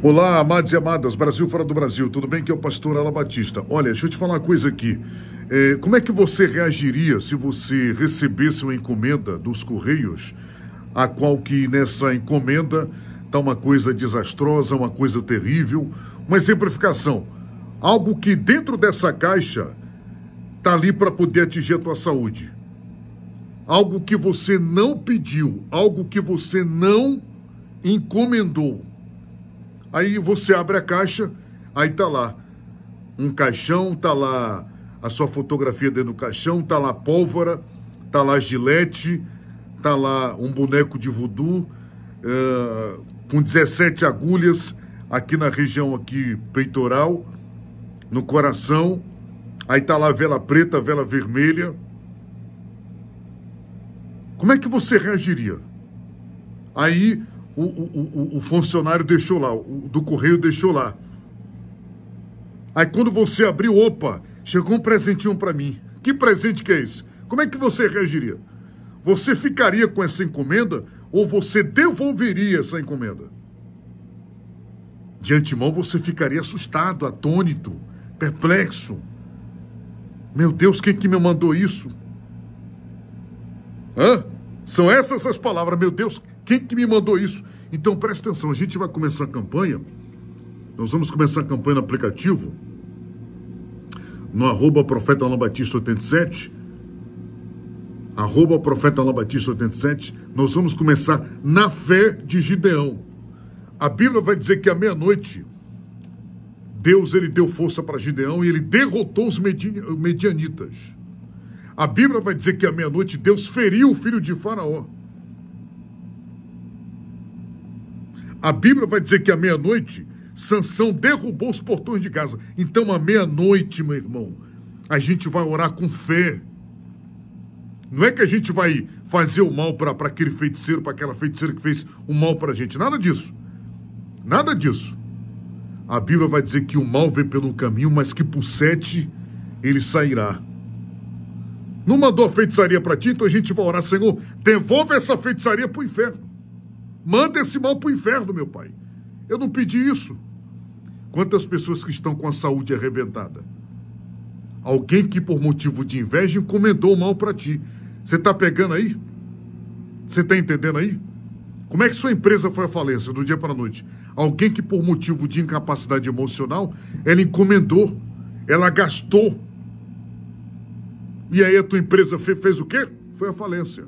Olá, amados e amadas, Brasil fora do Brasil, tudo bem? Que é o pastor Ala Batista. Olha, deixa eu te falar uma coisa aqui. É, como é que você reagiria se você recebesse uma encomenda dos Correios, a qual que nessa encomenda está uma coisa desastrosa, uma coisa terrível, uma exemplificação, algo que dentro dessa caixa está ali para poder atingir a tua saúde. Algo que você não pediu, algo que você não encomendou Aí você abre a caixa, aí tá lá um caixão, tá lá a sua fotografia dentro do caixão, tá lá pólvora, tá lá gilete, tá lá um boneco de voodoo uh, com 17 agulhas aqui na região aqui peitoral, no coração. Aí tá lá vela preta, vela vermelha. Como é que você reagiria? Aí o, o, o, funcionário deixou lá, o do correio deixou lá. Aí quando você abriu, opa, chegou um presentinho para mim. Que presente que é esse? Como é que você reagiria? Você ficaria com essa encomenda ou você devolveria essa encomenda? De antemão você ficaria assustado, atônito, perplexo. Meu Deus, quem que me mandou isso? Hã? São essas as palavras, meu Deus, quem que me mandou isso? Então preste atenção, a gente vai começar a campanha. Nós vamos começar a campanha no aplicativo, no arroba profeta Alan Batista 87, arroba profeta Alan Batista 87, nós vamos começar na fé de Gideão. A Bíblia vai dizer que à meia-noite, Deus ele deu força para Gideão e ele derrotou os medianitas. A Bíblia vai dizer que à meia-noite Deus feriu o filho de Faraó. A Bíblia vai dizer que à meia-noite Sansão derrubou os portões de Gaza. Então, à meia-noite, meu irmão, a gente vai orar com fé. Não é que a gente vai fazer o mal para aquele feiticeiro, para aquela feiticeira que fez o mal para a gente. Nada disso. Nada disso. A Bíblia vai dizer que o mal vem pelo caminho, mas que por sete ele sairá. Não mandou feitiçaria para ti, então a gente vai orar, Senhor, devolve essa feitiçaria para o inferno. Manda esse mal para o inferno, meu pai. Eu não pedi isso. Quantas pessoas que estão com a saúde arrebentada? Alguém que, por motivo de inveja, encomendou o mal para ti. Você está pegando aí? Você está entendendo aí? Como é que sua empresa foi à falência do dia para a noite? Alguém que, por motivo de incapacidade emocional, ela encomendou, ela gastou. E aí a tua empresa fez, fez o quê? Foi à falência.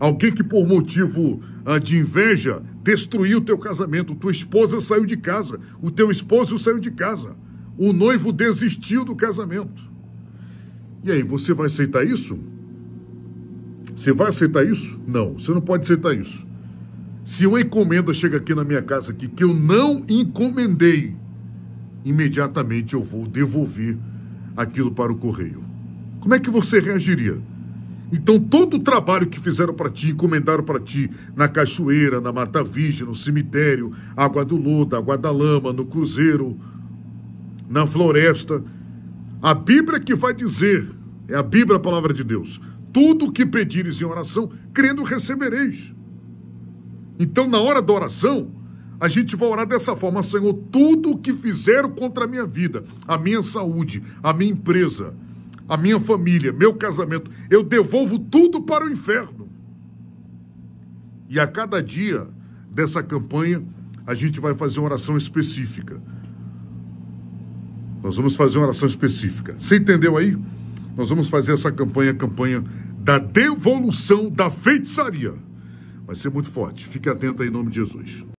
Alguém que por motivo ah, de inveja destruiu o teu casamento, tua esposa saiu de casa, o teu esposo saiu de casa, o noivo desistiu do casamento. E aí, você vai aceitar isso? Você vai aceitar isso? Não, você não pode aceitar isso. Se uma encomenda chega aqui na minha casa aqui que eu não encomendei, imediatamente eu vou devolver aquilo para o correio. Como é que você reagiria? Então, todo o trabalho que fizeram para ti, encomendaram para ti, na cachoeira, na Mata Virgem, no cemitério, Água do Lodo, Água da Lama, no cruzeiro, na floresta, a Bíblia que vai dizer, é a Bíblia a palavra de Deus, tudo o que pedires em oração, crendo recebereis. Então, na hora da oração, a gente vai orar dessa forma, Senhor, tudo o que fizeram contra a minha vida, a minha saúde, a minha empresa, a minha família, meu casamento, eu devolvo tudo para o inferno. E a cada dia dessa campanha, a gente vai fazer uma oração específica. Nós vamos fazer uma oração específica. Você entendeu aí? Nós vamos fazer essa campanha, campanha da devolução da feitiçaria. Vai ser muito forte. Fique atento aí em nome de Jesus.